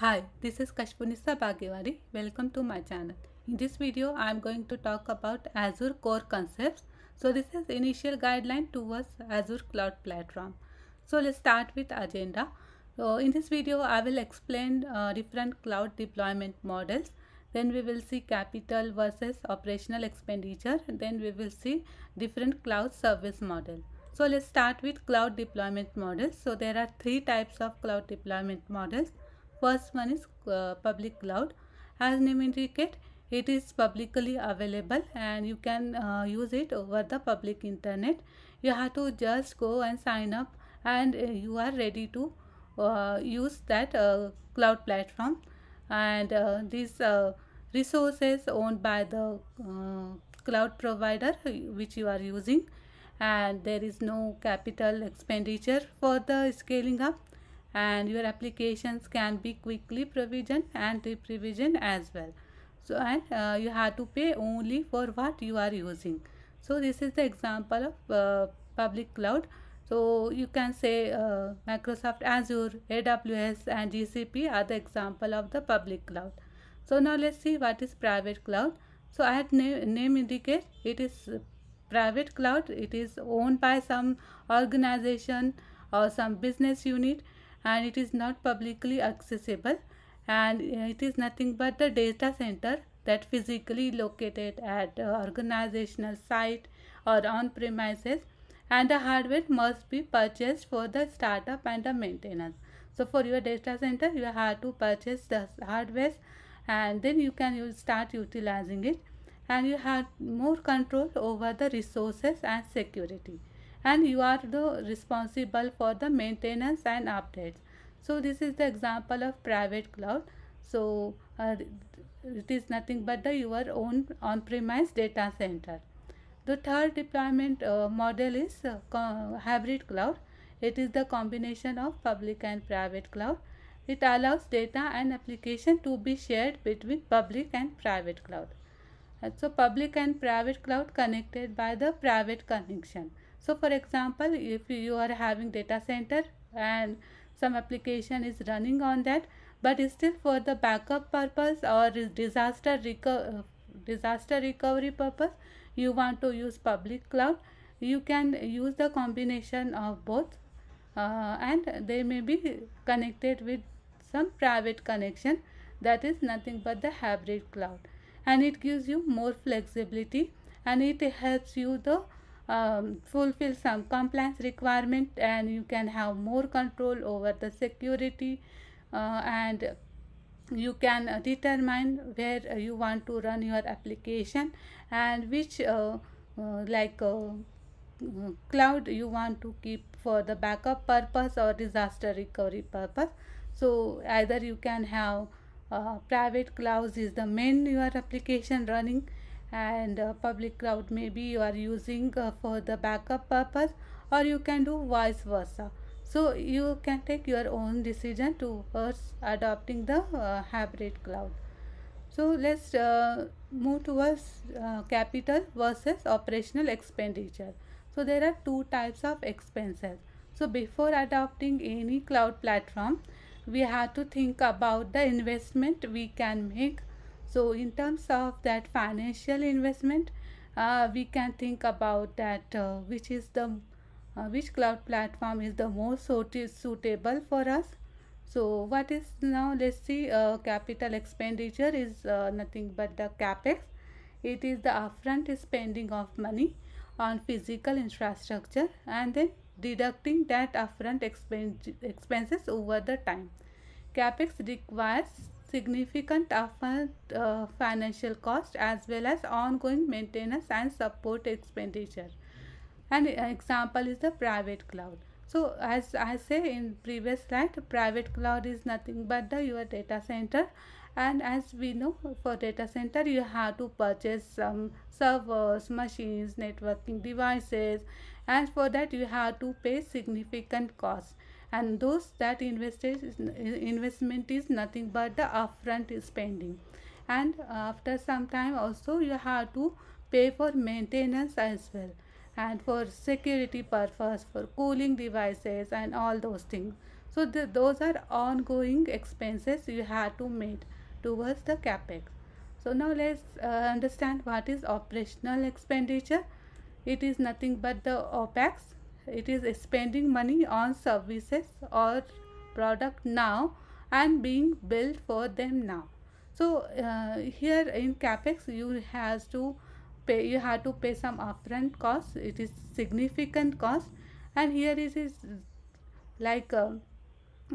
Hi, this is Kashpunisa Bhagewari. Welcome to my channel. In this video, I am going to talk about Azure core concepts. So this is initial guideline towards Azure cloud platform. So let's start with agenda. So in this video, I will explain uh, different cloud deployment models. Then we will see capital versus operational expenditure. Then we will see different cloud service model. So let's start with cloud deployment models. So there are three types of cloud deployment models First one is uh, public cloud. As name indicate, it is publicly available and you can uh, use it over the public internet. You have to just go and sign up and uh, you are ready to uh, use that uh, cloud platform. And uh, these resources owned by the cloud provider which you are using and there is no capital expenditure for the scaling up and your applications can be quickly provisioned and re provision as well so and uh, you have to pay only for what you are using so this is the example of uh, public cloud so you can say uh, microsoft azure aws and gcp are the example of the public cloud so now let's see what is private cloud so as name, name indicates it is private cloud it is owned by some organization or some business unit and it is not publicly accessible and uh, it is nothing but the data center that physically located at uh, organizational site or on premises and the hardware must be purchased for the startup and the maintenance. So for your data center you have to purchase the hardware and then you can start utilizing it and you have more control over the resources and security and you are the responsible for the maintenance and updates so this is the example of private cloud so uh, it is nothing but the your own on-premise data center the third deployment uh, model is uh, hybrid cloud it is the combination of public and private cloud it allows data and application to be shared between public and private cloud so public and private cloud connected by the private connection so for example if you are having data center and some application is running on that but still for the backup purpose or disaster reco disaster recovery purpose you want to use public cloud you can use the combination of both uh, and they may be connected with some private connection that is nothing but the hybrid cloud and it gives you more flexibility and it helps you the um, fulfill some compliance requirement and you can have more control over the security uh, and you can determine where you want to run your application and which uh, uh, like uh, cloud you want to keep for the backup purpose or disaster recovery purpose so either you can have uh, private clouds is the main your application running and uh, public cloud maybe you are using uh, for the backup purpose or you can do vice versa so you can take your own decision first adopting the uh, hybrid cloud so let's uh, move towards uh, capital versus operational expenditure so there are two types of expenses so before adopting any cloud platform we have to think about the investment we can make so in terms of that financial investment, uh, we can think about that uh, which is the uh, which cloud platform is the most suitable for us. So what is now let's see uh, capital expenditure is uh, nothing but the capex. It is the upfront spending of money on physical infrastructure and then deducting that upfront expenses over the time. Capex requires significant upfront uh, financial cost as well as ongoing maintenance and support expenditure. An uh, example is the private cloud. So as I say in previous slide, private cloud is nothing but the your data center and as we know for data center you have to purchase some servers, machines, networking devices and for that you have to pay significant cost and those that invested investment is nothing but the upfront spending and after some time also you have to pay for maintenance as well and for security purpose for cooling devices and all those things so the, those are ongoing expenses you have to make towards the capex so now let's uh, understand what is operational expenditure it is nothing but the opex it is spending money on services or product now and being built for them now so uh, here in capex you has to pay you have to pay some upfront cost it is significant cost and here it is like uh,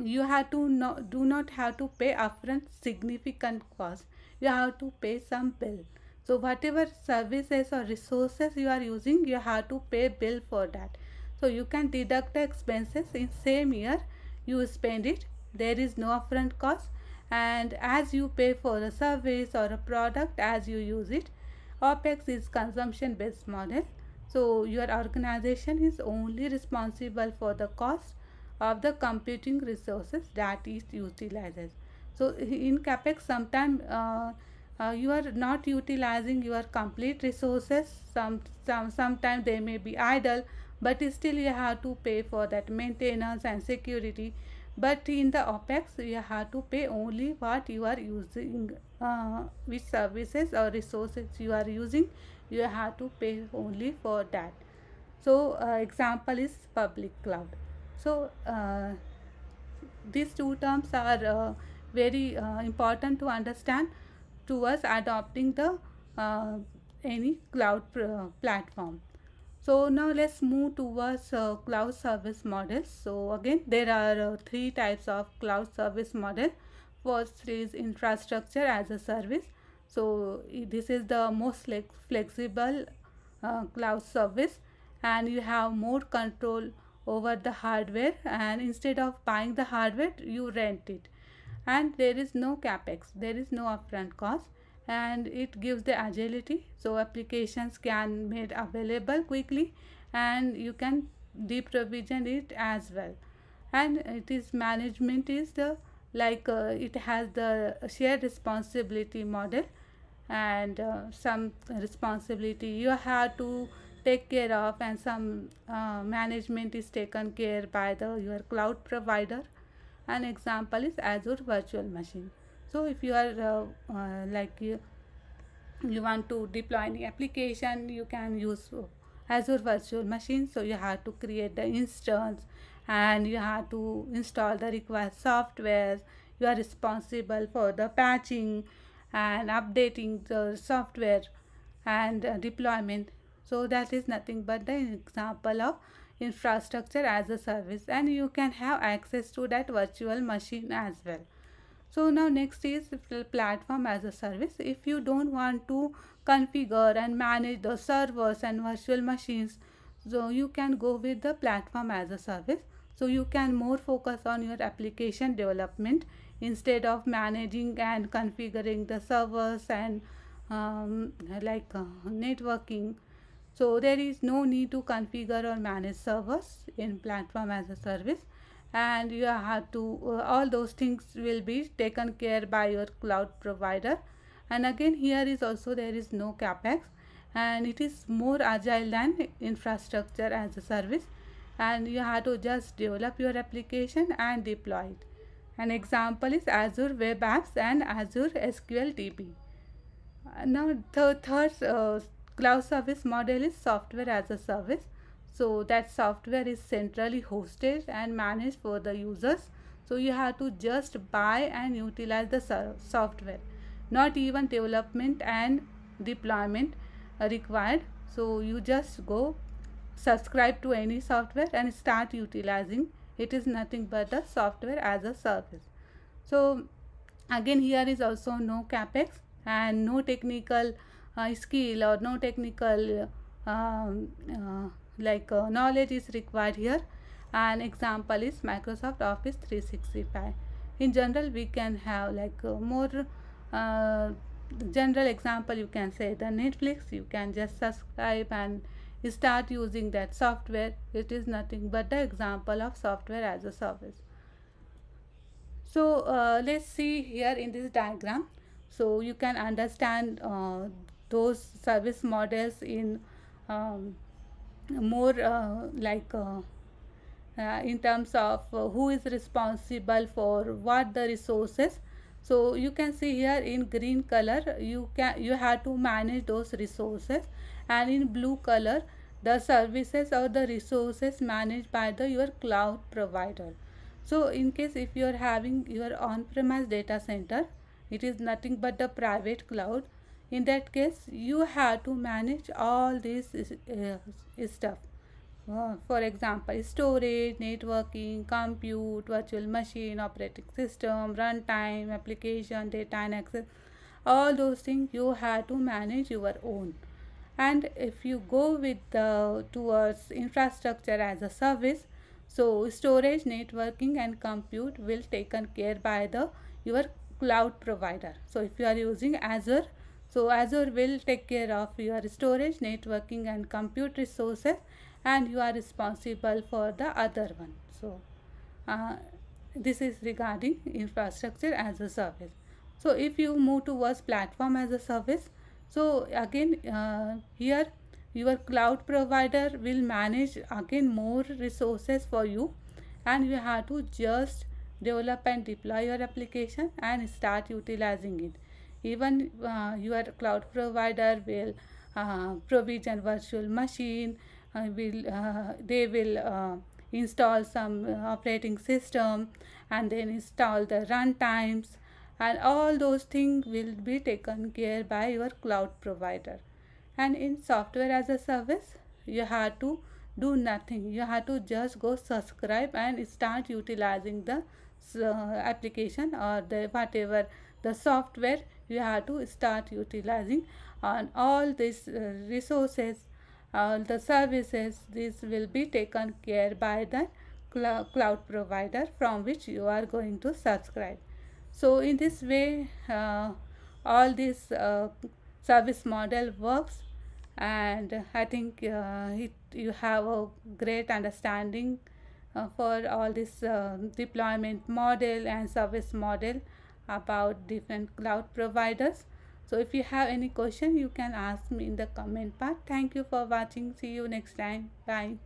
you have to not do not have to pay upfront significant cost you have to pay some bill so whatever services or resources you are using you have to pay bill for that so you can deduct the expenses in same year you spend it. There is no upfront cost and as you pay for a service or a product as you use it. OPEX is consumption based model. So your organization is only responsible for the cost of the computing resources that it utilizes. So in CapEx sometimes uh, uh, you are not utilizing your complete resources. Some, some, sometimes they may be idle but still you have to pay for that maintenance and security but in the opex you have to pay only what you are using uh, which services or resources you are using you have to pay only for that so uh, example is public cloud so uh, these two terms are uh, very uh, important to understand towards adopting the uh, any cloud platform so now let's move towards uh, cloud service models. So again, there are uh, three types of cloud service model. First is infrastructure as a service. So this is the most flexible uh, cloud service and you have more control over the hardware and instead of buying the hardware, you rent it. And there is no capex, there is no upfront cost and it gives the agility so applications can made available quickly and you can deprovision it as well and it is management is the like uh, it has the shared responsibility model and uh, some responsibility you have to take care of and some uh, management is taken care by the your cloud provider an example is azure virtual machine so if you are uh, uh, like you, you want to deploy any application you can use uh, Azure Virtual Machine. So you have to create the instance and you have to install the required software. You are responsible for the patching and updating the software and uh, deployment. So that is nothing but the example of infrastructure as a service and you can have access to that virtual machine as well so now next is platform as a service if you don't want to configure and manage the servers and virtual machines so you can go with the platform as a service so you can more focus on your application development instead of managing and configuring the servers and um, like uh, networking so there is no need to configure or manage servers in platform as a service and you have to uh, all those things will be taken care by your cloud provider and again here is also there is no capex and it is more agile than infrastructure as a service and you have to just develop your application and deploy it an example is azure web apps and azure sql db now the third uh, cloud service model is software as a service so that software is centrally hosted and managed for the users so you have to just buy and utilize the software not even development and deployment uh, required so you just go subscribe to any software and start utilizing it is nothing but the software as a service so again here is also no capex and no technical uh, skill or no technical uh, uh, like uh, knowledge is required here an example is microsoft office 365 in general we can have like uh, more uh, general example you can say the netflix you can just subscribe and start using that software it is nothing but the example of software as a service so uh, let's see here in this diagram so you can understand uh, those service models in um, more uh, like uh, uh, in terms of uh, who is responsible for what the resources so you can see here in green color you can you have to manage those resources and in blue color the services or the resources managed by the your cloud provider so in case if you are having your on-premise data center it is nothing but the private cloud in that case you have to manage all this uh, stuff uh, for example storage networking compute virtual machine operating system runtime application data and access all those things you have to manage your own and if you go with the towards infrastructure as a service so storage networking and compute will taken care by the your cloud provider so if you are using azure so Azure will take care of your storage, networking and compute resources and you are responsible for the other one. So uh, this is regarding infrastructure as a service. So if you move towards platform as a service, so again uh, here your cloud provider will manage again more resources for you and you have to just develop and deploy your application and start utilizing it even uh, your cloud provider will uh, provision virtual machine uh, will uh, they will uh, install some uh, operating system and then install the runtimes and all those things will be taken care by your cloud provider and in software as a service you have to do nothing you have to just go subscribe and start utilizing the uh, application or the whatever the software you have to start utilizing on all these uh, resources all the services this will be taken care by the cloud provider from which you are going to subscribe so in this way uh, all this uh, service model works and i think uh, it, you have a great understanding uh, for all this uh, deployment model and service model about different cloud providers. So if you have any question, you can ask me in the comment part. Thank you for watching. See you next time. Bye.